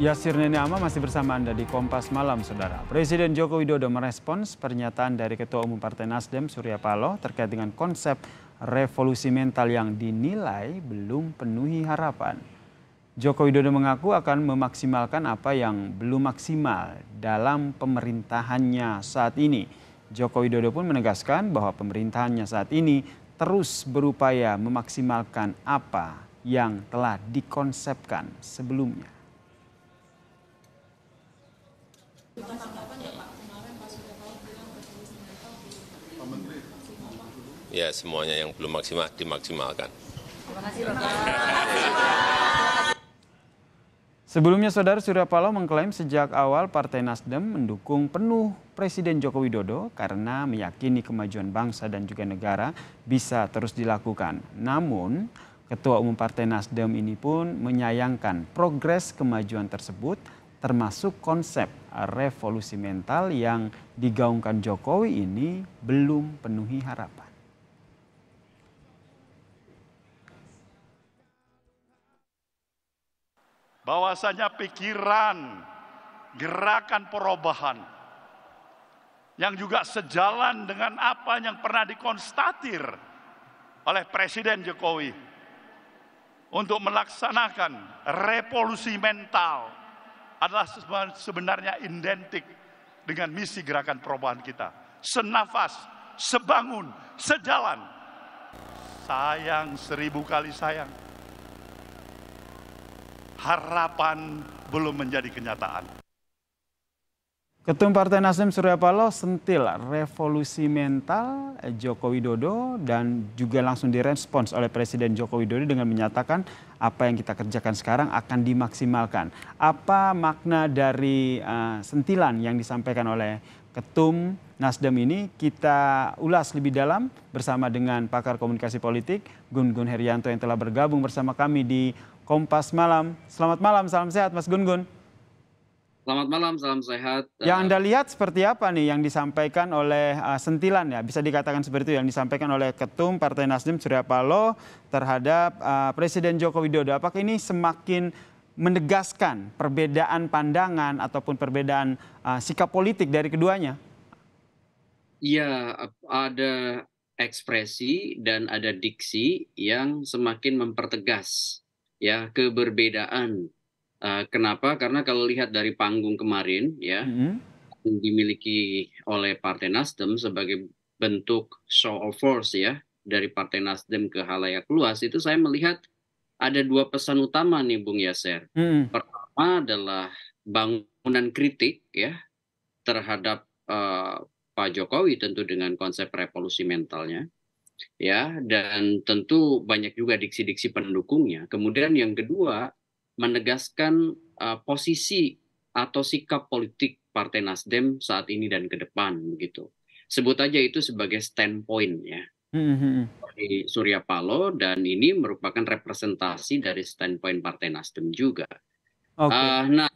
Yasir Neneama masih bersama Anda di Kompas Malam, Saudara. Presiden Joko Widodo merespons pernyataan dari Ketua Umum Partai Nasdem, Surya Paloh, terkait dengan konsep revolusi mental yang dinilai belum penuhi harapan. Joko Widodo mengaku akan memaksimalkan apa yang belum maksimal dalam pemerintahannya saat ini. Joko Widodo pun menegaskan bahwa pemerintahannya saat ini terus berupaya memaksimalkan apa yang telah dikonsepkan sebelumnya. Ya, ya semuanya yang belum maksimal dimaksimalkan. Sebelumnya Saudara Surya Paloh mengklaim sejak awal Partai Nasdem mendukung penuh Presiden Joko Widodo karena meyakini kemajuan bangsa dan juga negara bisa terus dilakukan. Namun, Ketua Umum Partai Nasdem ini pun menyayangkan progres kemajuan tersebut termasuk konsep revolusi mental yang digaungkan Jokowi ini belum penuhi harapan. Bahwasanya pikiran, gerakan perubahan yang juga sejalan dengan apa yang pernah dikonstatir oleh Presiden Jokowi untuk melaksanakan revolusi mental adalah sebenarnya identik dengan misi gerakan perubahan kita. Senafas, sebangun, sejalan. Sayang seribu kali sayang. Harapan belum menjadi kenyataan. Ketum Partai Nasdem Surya Paloh sentil revolusi mental Joko Widodo dan juga langsung direspons oleh Presiden Joko Widodo dengan menyatakan apa yang kita kerjakan sekarang akan dimaksimalkan. Apa makna dari uh, sentilan yang disampaikan oleh Ketum Nasdem ini kita ulas lebih dalam bersama dengan pakar komunikasi politik Gun Gun Herianto yang telah bergabung bersama kami di Kompas Malam. Selamat malam, salam sehat Mas Gun Gun. Selamat malam, salam sehat. Yang Anda eh, lihat seperti apa nih yang disampaikan oleh uh, sentilan ya, bisa dikatakan seperti itu yang disampaikan oleh Ketum Partai Nasdem Surya Paloh terhadap uh, Presiden Joko Widodo. Apakah ini semakin menegaskan perbedaan pandangan ataupun perbedaan uh, sikap politik dari keduanya? Iya, ada ekspresi dan ada diksi yang semakin mempertegas ya keberbedaan Eh, kenapa? Karena kalau lihat dari panggung kemarin, ya, mm-hmm. dimiliki oleh Partai Nasdem sebagai bentuk show of force, ya, dari Partai Nasdem ke halayak luas, itu saya melihat ada dua pesan utama nih, Bung Yaser. Mm-hmm. Pertama adalah bangunan kritik, ya, terhadap uh, Pak Jokowi tentu dengan konsep revolusi mentalnya ya dan tentu banyak juga diksi-diksi pendukungnya. Kemudian yang kedua menegaskan uh, posisi atau sikap politik Partai Nasdem saat ini dan ke depan begitu. Sebut aja itu sebagai standpoint ya. Di hmm, hmm, hmm. Surya Paloh dan ini merupakan representasi dari standpoint Partai Nasdem juga. Okay. Uh, eh, nah,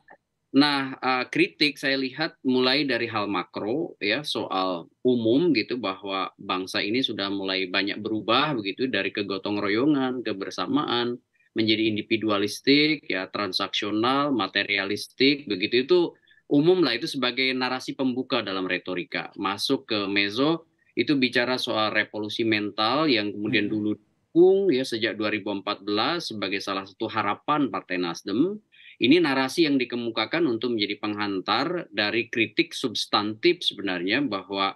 nah uh, kritik saya lihat mulai dari hal makro ya soal umum gitu bahwa bangsa ini sudah mulai banyak berubah begitu dari kegotong royongan, kebersamaan, menjadi individualistik, ya transaksional, materialistik, begitu itu umum lah itu sebagai narasi pembuka dalam retorika. Masuk ke mezo itu bicara soal revolusi mental yang kemudian hmm. dulu dukung ya sejak 2014 sebagai salah satu harapan Partai Nasdem. Ini narasi yang dikemukakan untuk menjadi penghantar dari kritik substantif sebenarnya bahwa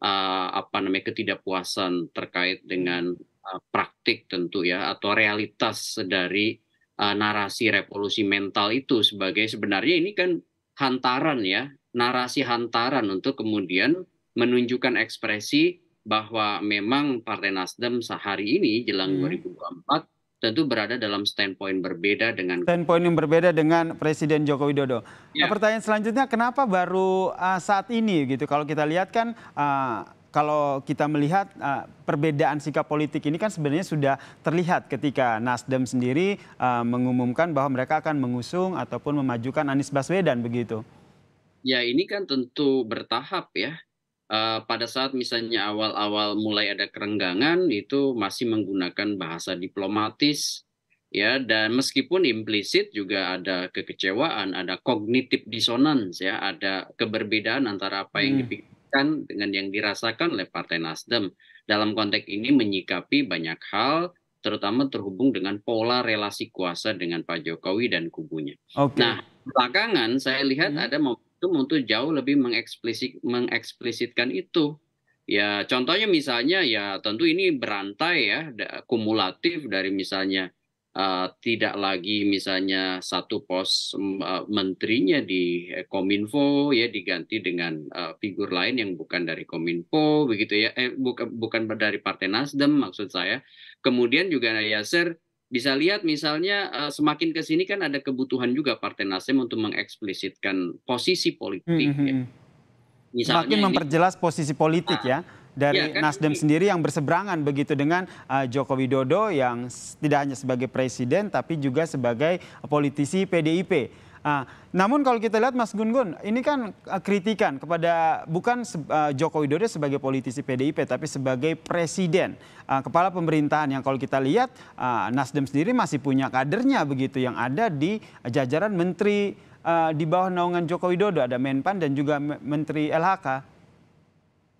uh, apa namanya ketidakpuasan terkait dengan Eh, praktik tentu ya atau realitas dari uh, narasi revolusi mental itu sebagai sebenarnya ini kan hantaran ya narasi hantaran untuk kemudian menunjukkan ekspresi bahwa memang Partai Nasdem sehari ini jelang hmm. 2024 tentu berada dalam standpoint berbeda dengan standpoint yang berbeda dengan Presiden Joko Widodo. Nah, ya. Nah, pertanyaan selanjutnya kenapa baru uh, saat ini gitu? Kalau kita lihat kan uh, kalau kita melihat uh, perbedaan sikap politik ini kan sebenarnya sudah terlihat ketika Nasdem sendiri uh, mengumumkan bahwa mereka akan mengusung ataupun memajukan Anies Baswedan begitu. Ya ini kan tentu bertahap ya. Uh, pada saat misalnya awal-awal mulai ada kerenggangan itu masih menggunakan bahasa diplomatis ya dan meskipun implisit juga ada kekecewaan, ada kognitif disonans ya, ada keberbedaan antara apa yang hmm. dipikir dibandingkan dengan yang dirasakan oleh Partai Nasdem. Dalam konteks ini menyikapi banyak hal, terutama terhubung dengan pola relasi kuasa dengan Pak Jokowi dan kubunya. Okay. Nah, belakangan saya lihat hmm. ada momentum untuk jauh lebih mengeksplisit, mengeksplisitkan itu. Ya, contohnya misalnya ya tentu ini berantai ya kumulatif dari misalnya Eh, tidak lagi misalnya satu pos uh, menterinya di eh, Kominfo ya diganti dengan uh, figur lain yang bukan dari Kominfo begitu ya eh, bukan bukan dari Partai Nasdem maksud saya kemudian juga Yaser bisa lihat misalnya uh, semakin ke sini kan ada kebutuhan juga Partai Nasdem untuk mengeksplisitkan posisi politik mm -hmm. ya. Hmm. Misalnya semakin memperjelas ini, posisi politik ah. ya dari ya, kan? Nasdem sendiri yang berseberangan begitu dengan uh, Joko Widodo yang tidak hanya sebagai presiden tapi juga sebagai politisi PDIP. Uh, namun kalau kita lihat Mas Gun Gun, ini kan uh, kritikan kepada bukan uh, Joko Widodo sebagai politisi PDIP tapi sebagai presiden, uh, kepala pemerintahan yang kalau kita lihat Nasdem sendiri masih punya kadernya begitu yang ada di jajaran menteri di bawah naungan Joko Widodo ada Menpan dan juga Menteri LHK.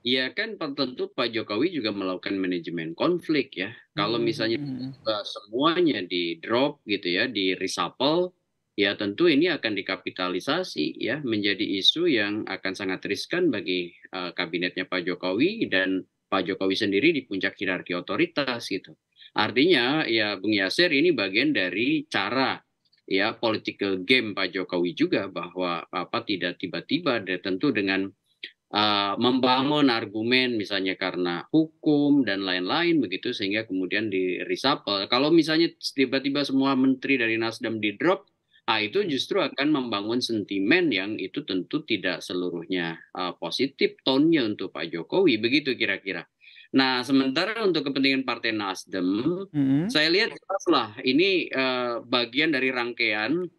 Iya kan tentu Pak Jokowi juga melakukan manajemen konflik ya. Kalau hmm, misalnya hmm. semuanya di drop gitu ya, di reshuffle, ya tentu ini akan dikapitalisasi ya menjadi isu yang akan sangat riskan bagi uh, kabinetnya Pak Jokowi dan Pak Jokowi sendiri di puncak hierarki otoritas gitu. Artinya ya Bung Yasir ini bagian dari cara ya political game Pak Jokowi juga bahwa apa tidak tiba-tiba tentu dengan Eh, membangun argumen misalnya karena hukum dan lain-lain begitu sehingga kemudian di reshuffle. Kalau misalnya tiba-tiba semua menteri dari Nasdem di drop, ah itu justru akan membangun sentimen yang itu tentu tidak seluruhnya uh, positif nya untuk Pak Jokowi begitu kira-kira. Nah, sementara untuk kepentingan Partai Nasdem, mm -hmm. saya lihat jelaslah ini uh, bagian dari rangkaian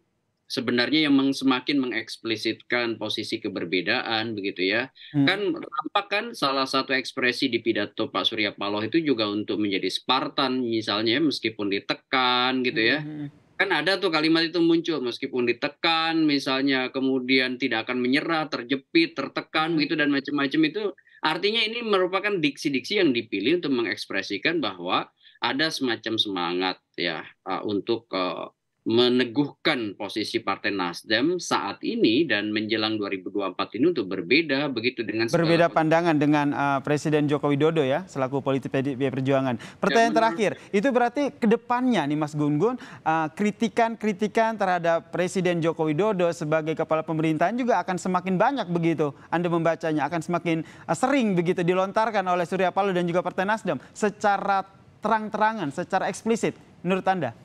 sebenarnya yang semakin mengeksplisitkan posisi keberbedaan begitu ya. Hmm. Kan tampak kan salah satu ekspresi di pidato Pak Surya Paloh itu juga untuk menjadi Spartan misalnya meskipun ditekan gitu ya. Hmm. hmm. Kan ada tuh kalimat itu muncul meskipun ditekan misalnya kemudian tidak akan menyerah, terjepit, tertekan hmm. begitu dan macam-macam itu artinya ini merupakan diksi-diksi yang dipilih untuk mengekspresikan bahwa ada semacam semangat ya eh, untuk eh, meneguhkan posisi Partai Nasdem saat ini dan menjelang 2024 ini untuk berbeda begitu dengan berbeda pandangan dengan uh, Presiden Joko Widodo ya selaku politik PDI Perjuangan. Pertanyaan ya, terakhir, itu berarti kedepannya nih Mas Gun Gun eh, kritikan-kritikan uh, terhadap Presiden Joko Widodo sebagai kepala pemerintahan juga akan semakin banyak begitu. Anda membacanya akan semakin uh, sering begitu dilontarkan oleh Surya Paloh dan juga Partai Nasdem secara terang-terangan, secara eksplisit menurut Anda?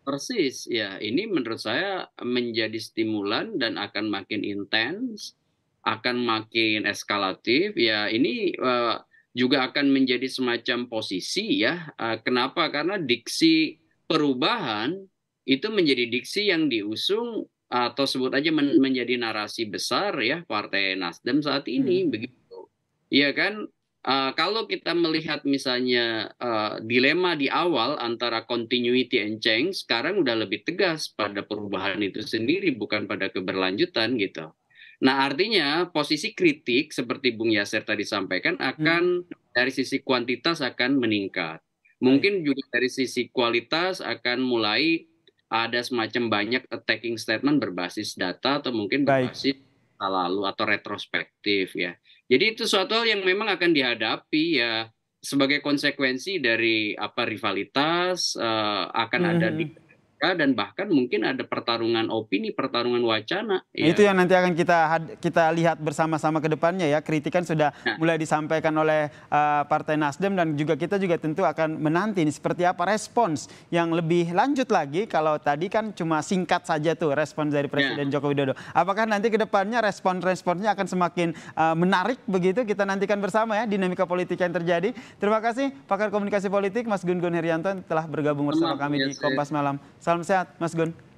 Persis, ya. Ini menurut saya menjadi stimulan dan akan makin intens, akan makin eskalatif. Ya, ini uh, juga akan menjadi semacam posisi ya. Uh, kenapa? Karena diksi perubahan itu menjadi diksi yang diusung atau sebut aja men menjadi narasi besar ya partai Nasdem saat ini hmm. begitu. ya kan? Uh, kalau kita melihat misalnya uh, dilema di awal antara continuity and change, sekarang udah lebih tegas pada perubahan itu sendiri, bukan pada keberlanjutan gitu. Nah artinya posisi kritik seperti Bung Yaser tadi sampaikan hmm. akan hmm. dari sisi kuantitas akan meningkat. Mungkin juga dari sisi kualitas akan mulai ada semacam banyak attacking statement berbasis data atau mungkin berbasis Baik. lalu atau retrospektif ya. Jadi itu suatu hal yang memang akan dihadapi ya sebagai konsekuensi dari apa rivalitas uh, akan hmm. ada di mereka dan bahkan mungkin ada pertarungan opini, pertarungan wacana. ya. Itu yang nanti akan kita kita lihat bersama-sama ke depannya ya. Kritikan sudah nah. mulai disampaikan oleh uh, Partai Nasdem dan juga kita juga tentu akan menanti ini seperti apa respons yang lebih lanjut lagi kalau tadi kan cuma singkat saja tuh respons dari ya. Presiden ya. Joko Widodo. Apakah nanti ke depannya respon-responnya akan semakin uh, menarik begitu kita nantikan bersama ya dinamika politik yang terjadi. Terima kasih pakar komunikasi politik Mas Gun Gun Herianto telah bergabung bersama kami iya, di Kompas Malam. Salam sehat, Mas Gun.